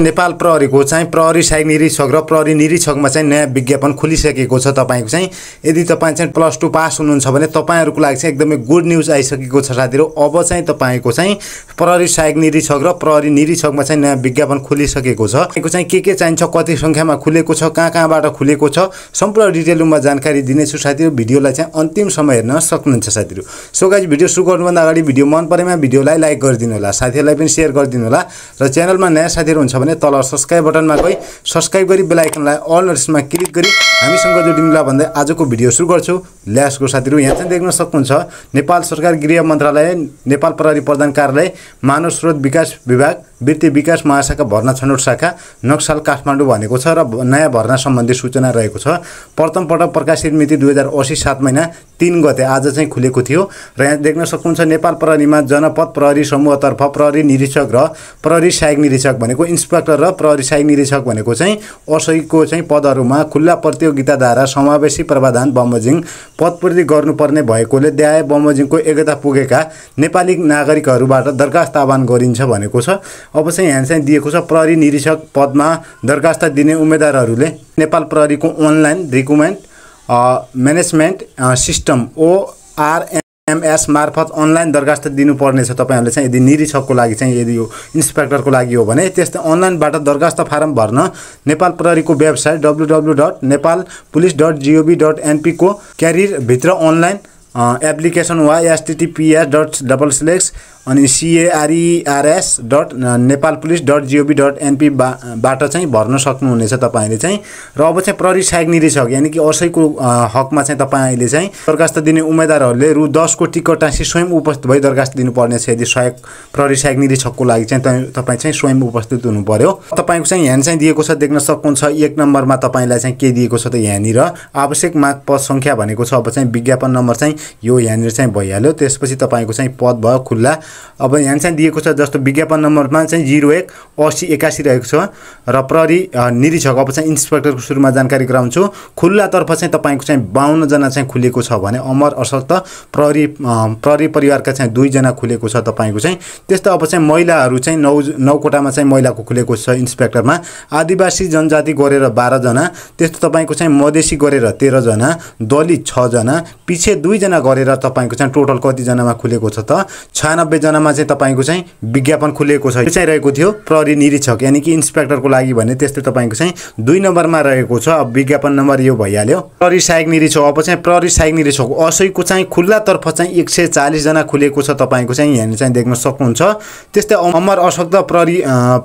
नेपाल प्रहरीको चाहिँ प्रहरी सहायक निरीक्षक र प्रहरी निरीक्षकमा चाहिँ नयाँ विज्ञापन खोलिसकेको छ तपाईँको चाहिँ यदि तपाईँ चाहिँ प्लस टू पास हुनुहुन्छ भने तपाईँहरूको लागि चाहिँ एकदमै गुड न्युज आइसकेको छ साथीहरू अब चाहिँ तपाईँको चाहिँ प्रहरी सहायक निरीक्षक र प्रहरी निरीक्षकमा चाहिँ नयाँ विज्ञापन खोलिसकेको छ तपाईँको चाहिँ के के चाहिन्छ कति सङ्ख्यामा खुलेको छ कहाँ कहाँबाट खुलेको छ सम्पूर्ण डिटेलमा जानकारी दिनेछु साथीहरू भिडियोलाई चाहिँ अन्तिम समय हेर्न सक्नुहुन्छ साथीहरू सो गाइज भिडियो सुरु गर्नुभन्दा अगाडि भिडियो मन परेमा भिडियोलाई लाइक गरिदिनु होला साथीहरूलाई पनि सेयर गरिदिनु होला र च्यानलमा नयाँ साथीहरू हुन्छ भने तल सब्सक्राइब बटनमा गई सब्सक्राइब गरी बेलायकनलाई अल नोटिसमा क्लिक गरी हामीसँग जोडिनुलाई भन्दै आजको भिडियो सुरु गर्छु ल्यासको साथीहरू यहाँ चाहिँ देख्न सक्नुहुन्छ नेपाल सरकार गृह मन्त्रालय नेपाल प्रहरी प्रधान कार्यालय मानव स्रोत विकास विभाग वृत्ति विकास महाशाखा भर्ना छनौट शाखा नक्साल काठमाडौँ भनेको छ र नयाँ भर्ना सम्बन्धी सूचना रहेको छ प्रथम पटक प्रकाशित मिति दुई हजार असी सात महिना तिन गते आज चाहिँ खुलेको थियो र यहाँ देख्न सक्नुहुन्छ नेपाल प्रहरीमा जनपद प्रहरी समूहतर्फ प्रहरी निरीक्षक र प्रहरी सहायक निरीक्षक भनेको इन्सपेक्टर र प्रहरी सहायक निरीक्षक भनेको चाहिँ असहीको चाहिँ पदहरूमा खुल्ला प्रतियोगिताद्वारा समावेशी प्रावधान बमोजिङ पदपूर्ति गर्नुपर्ने भएकोले द्याय बमोजिङको एकता पुगेका नेपाली नागरिकहरूबाट दरखास्त आह्वान गरिन्छ भनेको छ अब चाहिँ यहाँ चाहिँ दिएको छ प्रहरी निरीक्षक पदमा दरखास्त दिने उम्मेदवारहरूले नेपाल प्रहरीको online recruitment management system ORMMS मार्फत अनलाइन दरखास्त दिनुपर्नेछ तपाईँहरूले चाहिँ यदि निरीक्षकको लागि चाहिँ यदि यो इन्सपेक्टरको लागि हो भने त्यस्तै अनलाइनबाट दरखास्त फारम भर्न नेपाल प्रहरीको website W W dot Nepal police dot GOV dot एनपीको क्यारियरभित्र अनलाइन एप्लिकेसन वा एसटिटिपिएस डट डबल स्लेक्स अनि careers dot Nepal police dot GOV dot NP बाबाट चाहिँ भर्न सक्नुहुनेछ तपाईँले चाहिँ र अब चाहिँ साग निरीक्षक यानि कि असैको हकमा चाहिँ तपाईँले चाहिँ दरखास्त दिने उम्मेद्वारहरूले रु दसको टिकट टाँसी स्वयं उपस्थित भई दरखास्त दिनुपर्नेछ यदि सहायक साग निरीक्षकको लागि चाहिँ तपाईँ चाहिँ स्वयं उपस्थित हुनु पर्यो तपाईँको चाहिँ यहाँ चाहिँ दिएको छ देख्न सक्नुहुन्छ एक नम्बरमा तपाईँलाई चाहिँ के दिएको छ त यहाँनिर आवश्यक माग पद सङ्ख्या भनेको छ अब चाहिँ विज्ञापन नम्बर चाहिँ यो यहाँनिर चाहिँ भइहाल्यो त्यसपछि तपाईँको चाहिँ पद भयो खुल्ला अब यहाँ चाहिँ दिएको छ जस्तो विज्ञापन नम्बरमा चाहिँ जिरो एक असी एकासी रहेको छ र प्रहरी निरीक्षक अब चाहिँ इन्सपेक्टरको सुरुमा जानकारी गराउँछु खुल्लातर्फ चाहिँ तपाईँको चाहिँ बाहन्नजना चाहिँ खुलेको छ भने अमर अशक्त प्रहरी प्रहरी परिवारका चाहिँ दुईजना खुलेको छ तपाईँको चाहिँ त्यस्तो अब चाहिँ महिलाहरू चाहिँ नौ नौकोटामा चाहिँ महिलाको खुलेको छ इन्सपेक्टरमा आदिवासी जनजाति गरेर बाह्रजना त्यस्तो तपाईँको चाहिँ मधेसी गरेर तेह्रजना दलित छजना पछि दुईजना गरेर तपाईँको चाहिँ टोटल कतिजनामा खुलेको छ त छयानब्बे जनामा चाहिँ तपाईँको चाहिँ विज्ञापन खुलेको छ यो चाहिँ रहेको थियो प्रहरी निरीक्षक यानि कि इन्सपेक्टरको लागि भने त्यस्तै तपाईँको चाहिँ दुई नम्बरमा रहेको छ अब विज्ञापन नम्बर यो भइहाल्यो प्रहरी सहायक निरीक्षक अब चाहिँ प्रहरी सहायक निरीक्षक असैको चाहिँ खुल्लातर्फ चाहिँ एक सय चालिसजना खुलेको छ तपाईँको चाहिँ यहाँनिर चाहिँ देख्न सक्नुहुन्छ त्यस्तै अमर अशक्त प्रहरी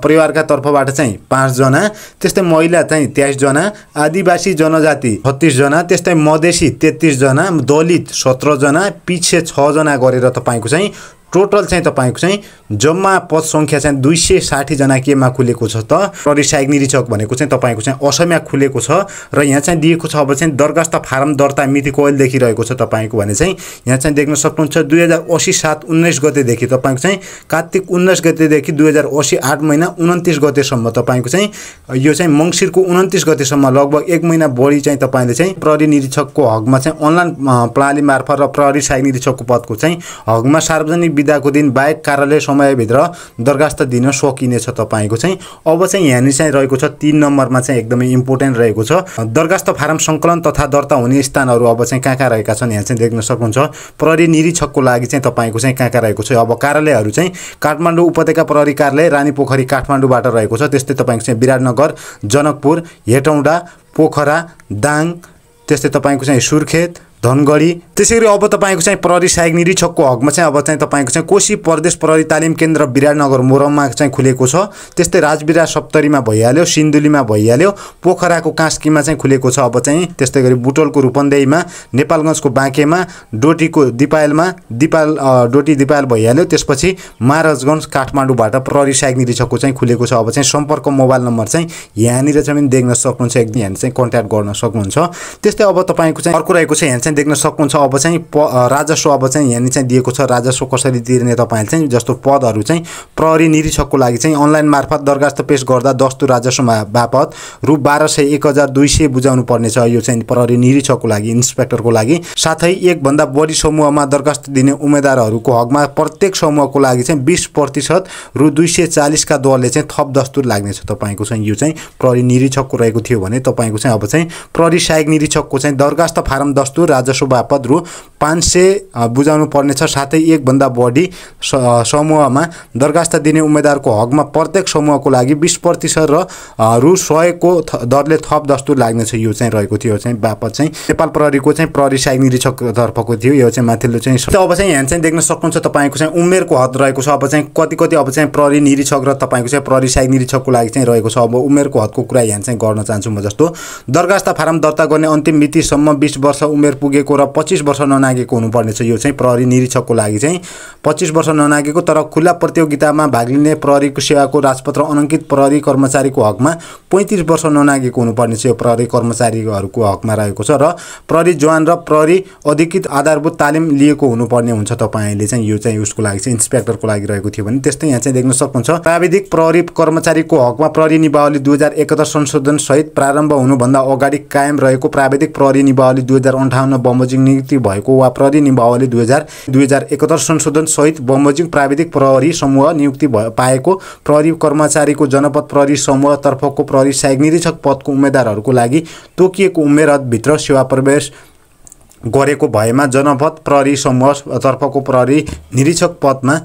परिवारका तर्फबाट चाहिँ पाँचजना त्यस्तै महिला चाहिँ तेइसजना आदिवासी जनजाति छत्तिसजना त्यस्तै मधेसी तेत्तिसजना दलित सत्रजना पिछे छजना गरेर तपाईँको चाहिँ टोटल चाहिँ तपाईँको चाहिँ जम्मा पद सङ्ख्या चाहिँ दुई सय साठीजना केमा खुलेको छ त परिसायक निरीक्षक भनेको चाहिँ तपाईँको चाहिँ असमया खुलेको छ र यहाँ चाहिँ दिएको छ अब चाहिँ दरखास्त फारम दर्ता मिति कहिले देखिरहेको छ तपाईँको भने चाहिँ यहाँ चाहिँ देख्न सक्नुहुन्छ दुई हजार असी सात उन्नाइस गतेदेखि तपाईँको चाहिँ कार्तिक उन्नाइस गतेदेखि दुई हजार असी आठ महिना उन्तिस गतेसम्म तपाईँको चाहिँ यो चाहिँ मङ्सिरको उन्तिस गतेसम्म लगभग एक महिना बढी चाहिँ तपाईँले चाहिँ प्रहरी निरीक्षकको हकमा चाहिँ अनलाइन प्रणाली मार्फत र प्रहरी सहायक निरीक्षकको पदको चाहिँ हकमा सार्वजनिक बिदाको दिन बाहेक कार्यालय समयभित्र दरखास्त दिन सकिनेछ तपाईँको चाहिँ अब चाहिँ यहाँनिर चाहिँ रहेको छ तिन नम्बरमा चाहिँ एकदमै इम्पोर्टेन्ट रहेको छ दरखास्त फारम सङ्कलन तथा दर्ता हुने स्थानहरू अब चाहिँ कहाँ कहाँ रहेका छन् यहाँ चाहिँ देख्न सक्नुहुन्छ प्रहरी निरीक्षकको लागि चाहिँ तपाईँको चाहिँ कहाँ कहाँ रहेको छ अब कार्यालयहरू चाहिँ काठमाडौँ उपत्यका प्रहरी कार्यालय रानी पोखरी काठमाडौँबाट रहेको छ त्यस्तै तपाईँको चाहिँ विराटनगर जनकपुर हेटौँडा पोखरा दाङ त्यस्तै तपाईँको चाहिँ सुर्खेत धनगढी त्यसै गरी अब तपाईँको चाहिँ प्रहरी सहायक निरीक्षकको हकमा चाहिँ अब चाहिँ तपाईँको चाहिँ कोशी प्रदेश प्रहरी तालिम केन्द्र विराटनगर मोरममा चाहिँ खुलेको छ त्यस्तै राजविरा सप्तरीमा भइहाल्यो सिन्धुलीमा भइहाल्यो पोखराको कास्कीमा चाहिँ खुलेको छ अब चाहिँ त्यस्तै गरी बुटोलको रूपन्देहीमा नेपालगञ्जको बाँकेमा डोटीको दिपायलमा दिपाल डोटी दिपायल भइहाल्यो त्यसपछि महाराजगञ्ज काठमाडौँबाट प्रहरी सहायक निरीक्षकको चाहिँ खुलेको छ अब चाहिँ सम्पर्क मोबाइल नम्बर चाहिँ यहाँनिर चाहिँ देख्न सक्नुहुन्छ एकदम यहाँनिर चाहिँ कन्ट्याक्ट गर्न सक्नुहुन्छ त्यस्तै अब तपाईँको चाहिँ अर्को रहेको छ यहाँ चाहिँ चाहिँ देख्न सक्नुहुन्छ अब चाहिँ प राजस्व अब चाहिँ यहाँनिर चाहिँ दिएको छ राजस्व कसरी तिर्ने तपाईँले चाहिँ जस्तो पदहरू चाहिँ प्रहरी निरीक्षकको लागि चाहिँ अनलाइन मार्फत दरखास्त पेस गर्दा दस्तु राजस्व बापत रु बाह्र सय एक हजार दुई सय बुझाउनु पर्नेछ यो चाहिँ प्रहरी निरीक्षकको लागि इन्सपेक्टरको लागि साथै एकभन्दा बढी समूहमा दरखास्त दिने उम्मेदवारहरूको हकमा प्रत्येक समूहको लागि चाहिँ बिस प्रतिशत रु दुई सय चालिसका दरले चाहिँ थप दस्तुर लाग्नेछ तपाईँको चाहिँ यो चाहिँ प्रहरी निरीक्षकको रहेको थियो भने तपाईँको चाहिँ अब चाहिँ प्रहरी सहायक निरीक्षकको चाहिँ दरखास्त फारम दस्तुर राजस्व बापत रु पाँच सय बुझाउनु पर्नेछ साथै एकभन्दा बढी समूहमा दरखास्त दिने उम्मेद्वारको हकमा प्रत्येक समूहको लागि बिस प्रतिशत र रु सयको दरले थप दस्तुर लाग्नेछ यो चाहिँ रहेको थियो चाहिँ बापत चाहिँ नेपाल प्रहरीको चाहिँ प्रहरी साई निरीक्षकतर्फको थियो यो चाहिँ माथिल्लो चाहिँ अब चाहिँ यहाँ चाहिँ देख्न सक्नुहुन्छ तपाईँको चाहिँ उमेरको हद रहेको छ अब चाहिँ कति कति अब चाहिँ प्रहरी निरीक्षक र तपाईँको चाहिँ प्रहरी साई निरीक्षकको लागि चाहिँ रहेको छ अब उमेरको हदको कुरा यहाँ चाहिँ गर्न चाहन्छु म जस्तो दरखास्त फारम दर्ता गर्ने अन्तिम मितिसम्म बिस वर्ष उमेर पुगेको र पच्चिस वर्ष नना ननागेको हुनुपर्नेछ यो चाहिँ प्रहरी निरीक्षकको लागि चाहिँ पच्चिस वर्ष ननागेको तर खुल्ला प्रतियोगितामा भाग लिने प्रहरीको सेवाको राजपत्र अनङ्कित प्रहरी कर्मचारीको हकमा पैँतिस वर्ष ननागेको हुनुपर्नेछ यो प्रहरी कर्मचारीहरूको हकमा रहेको छ र प्रहरी जवान र प्रहरी अधिकृत आधारभूत तालिम लिएको हुनुपर्ने हुन्छ तपाईँले चाहिँ यो चाहिँ उसको लागि चाहिँ इन्सपेक्टरको लागि रहेको थियो भने त्यस्तै यहाँ चाहिँ देख्न सक्नुहुन्छ प्राविधिक प्रहरी कर्मचारीको हकमा प्रहरी निवावली दुई हजार एकहत्तर संशोधन सहित प्रारम्भ हुनुभन्दा अगाडि कायम रहेको प्राविधिक प्रहरी निवावली दुई हजार अन्ठाउन्न बमोजिङ नियुक्ति भएको वा प्रहरी निम्बावली दुई हजार दुई हजार एकहत्तर सहित बमोजिङ प्राविधिक प्रहरी समूह नियुक्ति पाएको प्रहरी कर्मचारीको जनपद प्रहरी समूह तर्फको प्रहरी सहायक निरीक्षक पदको उम्मेद्वारहरूको लागि तोकिएको उमेरभित्र सेवा प्रवेश गरेको भएमा जनपद प्रहरी समूहतर्फको प्रहरी निरीक्षक पदमा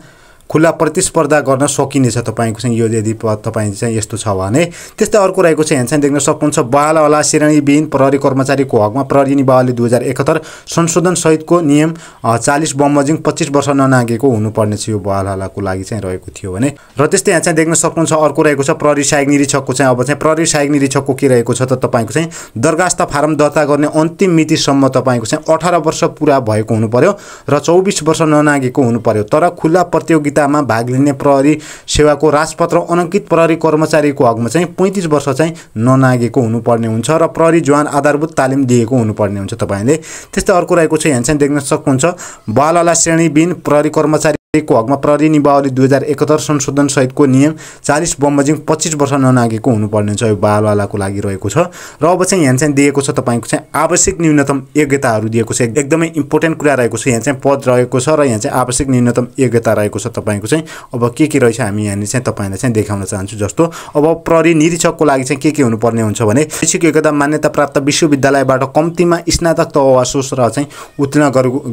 खुल्ला प्रतिस्पर्धा गर्न सकिनेछ तपाईँको चाहिँ यो यदि तपाईँ चाहिँ यस्तो छ भने त्यस्तै अर्को रहेको छ हेनसान देख्न सक्नुहुन्छ बालवाला होला प्रहरी कर्मचारीको हकमा प्रहरी निवाहले दुई हजार एकहत्तर संशोधन सहितको नियम चालिस बमोजिङ पच्चिस वर्ष ननागेको हुनुपर्नेछ यो बहालहालाको लागि चाहिँ रहेको थियो भने र त्यस्तै यहाँ चाहिँ देख्न सक्नुहुन्छ अर्को रहेको छ प्रहरी सहायक निरीक्षकको चाहिँ अब चाहिँ प्रहरी सहायक निरीक्षकको के रहेको छ त तपाईँको चाहिँ दरखास्त फारम दर्ता गर्ने अन्तिम मितिसम्म तपाईँको चाहिँ अठार वर्ष पुरा भएको हुनु र चौबिस वर्ष ननागेको हुनु पर्यो तर खुल्ला प्रतियोगिता प्रतियोगितामा भाग लिने प्रहरी सेवाको राजपत्र अनङ्कित प्रहरी कर्मचारीको हकमा चाहिँ पैँतिस वर्ष चाहिँ ननागेको हुनुपर्ने हुन्छ र प्रहरी जवान आधारभूत तालिम दिएको हुनुपर्ने हुन्छ तपाईँले त्यस्तै अर्को रहेको छ यहाँ चाहिँ देख्न सक्नुहुन्छ बालला श्रेणीबिन प्रहरी कर्मचारी को हकमा प्रहरी निभावली दुई हजार एकहत्तर संशोधन सहितको नियम चालिस बमोजिम पच्चिस वर्ष ननागेको हुनुपर्ने छ यो बालवालाको लागि रहेको छ र अब चाहिँ यहाँ चाहिँ दिएको छ तपाईँको चाहिँ आवश्यक न्यूनतम योग्यताहरू दिएको छ एकदमै इम्पोर्टेन्ट कुरा रहेको छ यहाँ चाहिँ पद रहेको छ र यहाँ चाहिँ आवश्यक न्यूनतम योग्यता रहेको छ तपाईँको चाहिँ अब के के रहेछ हामी यहाँनिर चाहिँ तपाईँलाई चाहिँ देखाउन चाहन्छु जस्तो अब प्रहरी निरीक्षकको लागि चाहिँ के के हुनुपर्ने हुन्छ भने शैक्षिक योग्यता मान्यता प्राप्त विश्वविद्यालयबाट कम्तीमा स्नातक तह वा सोच र चाहिँ उत्तीर्ण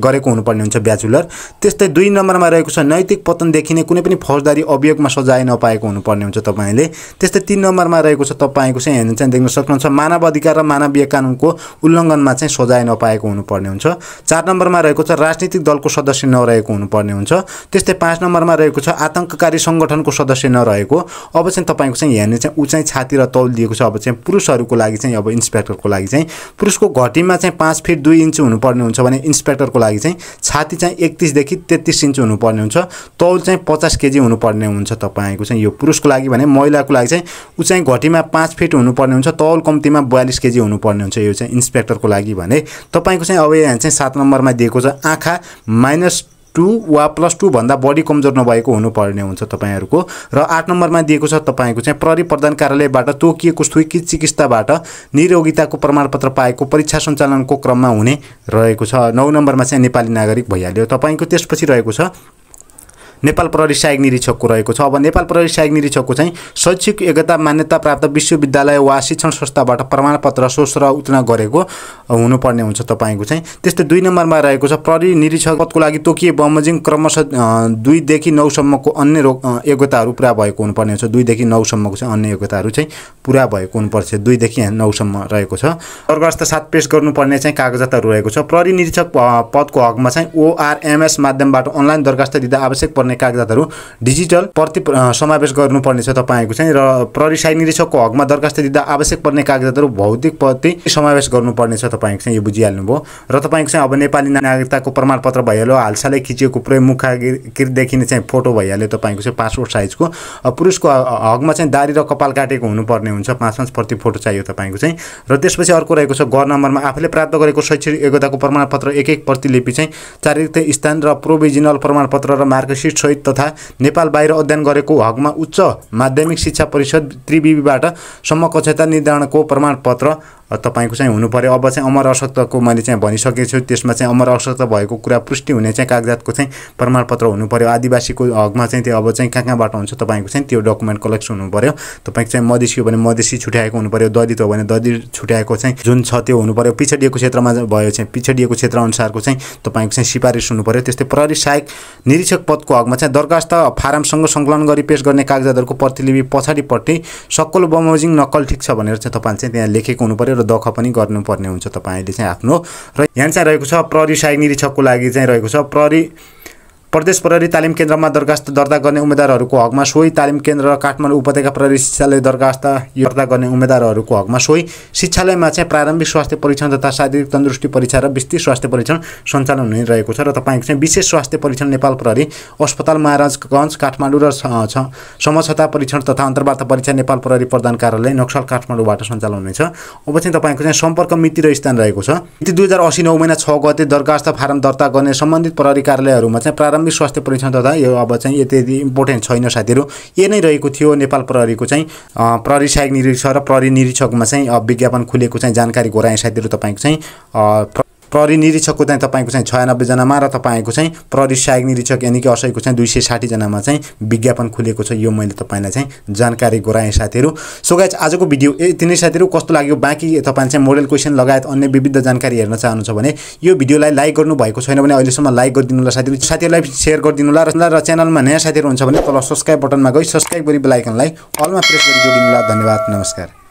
गरेको हुनुपर्ने हुन्छ ब्याचुलर त्यस्तै दुई नम्बरमा रहेको छ नैतिक पतन देखिने कुनै पनि फौजदारी अभियोगमा सजाय नपाएको हुनुपर्ने हुन्छ तपाईँले त्यस्तै तिन नम्बरमा रहेको छ तपाईँको चाहिँ हेर्नु चाहिँ देख्न सक्नुहुन्छ मानव अधिकार र मानवीय कानुनको उल्लङ्घनमा चाहिँ सजाय नपाएको हुनुपर्ने हुन्छ चार नम्बरमा रहेको छ राजनीतिक दलको सदस्य नरहेको हुनुपर्ने हुन्छ त्यस्तै पाँच नम्बरमा रहेको छ आतङ्ककारी सङ्गठनको सदस्य नरहेको अब चाहिँ तपाईँको चाहिँ हेर्ने चाहिँ चाहिँ छाती र तौल दिएको छ अब चाहिँ पुरुषहरूको लागि चाहिँ अब इन्सपेक्टरको लागि चाहिँ पुरुषको घटीमा चाहिँ पाँच फिट दुई इन्च हुनुपर्ने हुन्छ भने इन्सपेक्टरको लागि चाहिँ छाती चाहिँ एकतिसदेखि तेत्तिस इन्च हुनुपर्ने हुनुपर्ने हुन्छ तौल चाहिँ पचास केजी हुनुपर्ने हुन्छ तपाईँको चाहिँ यो पुरुषको लागि भने महिलाको लागि चाहिँ ऊ चाहिँ घटीमा पाँच फिट हुनुपर्ने हुन्छ तौल कम्तीमा बयालिस केजी हुनुपर्ने हुन्छ यो चाहिँ इन्सपेक्टरको लागि भने तपाईँको चाहिँ अब यहाँ चाहिँ सात नम्बरमा दिएको छ आँखा माइनस टू वा प्लस भन्दा बढी कमजोर नभएको हुनुपर्ने हुन्छ तपाईँहरूको र आठ नम्बरमा दिएको छ तपाईँको चाहिँ प्रहरी प्रधान कार्यालयबाट तोकिएको सुकी चिकित्साबाट निरोगिताको प्रमाणपत्र पाएको परीक्षा सञ्चालनको क्रममा हुने रहेको छ नौ नम्बरमा चाहिँ नेपाली नागरिक भइहाल्यो तपाईँको त्यसपछि रहेको छ नेपाल प्रहरी सहायक निरीक्षकको रहेको छ अब नेपाल प्रहरी सहायक निरीक्षकको चाहिँ शैक्षिक योग्यता मान्यता प्राप्त विश्वविद्यालय वा शिक्षण संस्थाबाट प्रमाणपत्र सोच र गरेको हुनुपर्ने हुन्छ तपाईँको चाहिँ त्यस्तै दुई नम्बरमा रहेको छ प्रहरी निरीक्षक पदको लागि तोकिए बमोजिङ क्रमशः दुईदेखि नौसम्मको अन्य रोग योग्यताहरू पुरा भएको हुनुपर्ने हुन्छ दुईदेखि नौसम्मको चाहिँ अन्य योग्यताहरू चाहिँ पुरा भएको हुनुपर्छ दुईदेखि नौसम्म रहेको छ वर्गस्थ साथ पेस गर्नुपर्ने चाहिँ कागजातहरू रहेको छ प्रहरी निरीक्षक पदको हकमा चाहिँ ओआरएमएस माध्यमबाट अनलाइन दरखास्त दिँदा आवश्यक पर्ने पर्ने कागजातहरू डिजिटल प्रति समावेश गर्नुपर्नेछ तपाईँको चाहिँ र प्ररिसाई निरीक्षकको हकमा दरखास्त दिँदा आवश्यक पर्ने कागजातहरू भौतिक प्रति समावेश गर्नुपर्नेछ तपाईँको चाहिँ यो बुझिहाल्नुभयो र तपाईँको चाहिँ अब नेपाली नागरिकताको प्रमाणपत्र भइहाल्यो हालसालै खिचिएको प्रयोग मुखागिरदेखि नै चाहिँ फोटो भइहाल्यो तपाईँको चाहिँ पासपोर्ट साइजको पुरुषको हकमा चाहिँ दारी र कपाल काटेको हुनुपर्ने हुन्छ पाँच पाँच प्रति फोटो चाहियो तपाईँको चाहिँ र त्यसपछि अर्को रहेको छ घर नम्बरमा आफूले प्राप्त गरेको शैक्षिक योग्यताको प्रमाणपत्र एक एक प्रतिलिपि चाहिँ चारित्रिक स्थान र प्रोभिजनल प्रमाणपत्र र मार्कसिट सहित तथा नेपाल बाहिर अध्ययन गरेको हकमा उच्च माध्यमिक शिक्षा परिषद त्रिविबाट समकक्षता निर्धारणको प्रमाणपत्र तपाईँको चाहिँ हुनु पऱ्यो अब चाहिँ अमर अशक्तको मैले चाहिँ भनिसकेको छु त्यसमा चाहिँ अमर अशक्त भएको कुरा पुष्टि हुने चाहिँ कागजातको चाहिँ प्रमाणपत्र हुनु पऱ्यो आदिवासीको हकमा चाहिँ त्यो अब चाहिँ कहाँ कहाँबाट हुन्छ तपाईँको चाहिँ त्यो डकुमेन्ट कलेक्सन हुनु पऱ्यो तपाईँको चाहिँ मधेसी हो भने मधेसी छुट्याएको हुनु पऱ्यो दलित हो भने दलित छुट्याएको चाहिँ जुन छ त्यो हुनु पऱ्यो पिछडिएको क्षेत्रमा भयो चाहिँ पिछडिएको क्षेत्र अनुसारको चाहिँ तपाईँको चाहिँ सिफारिस हुनु पऱ्यो त्यस्तै प्रहरी सहायक निरीक्षक पदको हकमा चाहिँ दरखास्त फारमसँग सङ्कलन गरी पेस गर्ने कागजातहरूको प्रतिलिपि पछाडिपट्टि सकल बमोजिङ नक्कल ठिक छ भनेर चाहिँ तपाईँले चाहिँ त्यहाँ लेखेको हुनु पऱ्यो र र दख पनि गर्नुपर्ने हुन्छ तपाईँले चाहिँ आफ्नो र यहाँ चाहिँ रहेको छ प्रहरी साई निरीक्षकको लागि चाहिँ रहेको छ प्रहरी प्रदेश प्रहरी तालिम केन्द्रमा दरखास्त दर्ता गर्ने उम्मेद्वारहरूको हकमा सोही तालिम केन्द्र र काठमाडौँ उपत्यका प्रहरी शिक्षालय दरखास्त दर्ता गर्ने उम्मेद्वारहरूको हकमा सोही शिक्षालयमा चाहिँ प्रारम्भिक स्वास्थ्य परीक्षण तथा शारीरिक तन्दुरुस्ती परीक्षा र विस्तृत स्वास्थ्य परीक्षण सञ्चालन हुने रहेको छ र तपाईँको चाहिँ विशेष स्वास्थ्य परीक्षण नेपाल प्रहरी अस्पताल महाराजगञ्ज काठमाडौँ र समक्षता परीक्षण तथा अन्तर्वार्ता परीक्षा नेपाल प्रहरी प्रधान कार्यालय नक्सल काठमाडौँबाट सञ्चालन हुनेछ अब चाहिँ तपाईँको चाहिँ सम्पर्क मिति र स्थान रहेको छ मिति दुई हजार असी नौ महिना छ गते दरखास्त फारम दर्ता गर्ने सम्बन्धित प्रहरी कार्यालयहरूमा चाहिँ प्रारम्भ प्रारम्भिक स्वास्थ्य परीक्षण तथा यो अब चाहिँ यति इम्पोर्टेन्ट छैन साथीहरू यही नै रहेको थियो नेपाल प्रहरीको चाहिँ प्रहरी सहायक निरीक्षक र प्रहरी निरीक्षकमा चाहिँ विज्ञापन खुलेको चाहिँ जानकारी गराएँ साथीहरू तपाईँको चाहिँ प्रहरी निरीक्षकको चाहिँ तपाईँको चाहिँ छयानब्बेजनामा र तपाईँको चाहिँ प्रहरी सहायक निरीक्षक यानी कि असैको चाहिँ दुई सय साठीजनामा चाहिँ विज्ञापन खुलेको छ यो मैले तपाईँलाई चाहिँ जानकारी गराएँ साथीहरू सो गाइज आजको भिडियो यति नै साथीहरू कस्तो लाग्यो बाँकी तपाईँले चाहिँ मोडेल क्वेसन लगायत अन्य विविध जानकारी हेर्न चाहनुहुन्छ भने यो भिडियोलाई लाइक गर्नुभएको छैन भने अहिलेसम्म लाइक गरिदिनु होला साथीहरू साथीहरूलाई सेयर गरिदिनु होला र च्यानलमा नयाँ साथीहरू हुन्छ भने तल सब्सक्राइब बटनमा गई सब्सक्राइब गरी बेलायकनलाई अलमा प्रेस गरी जोडिनु होला धन्यवाद नमस्कार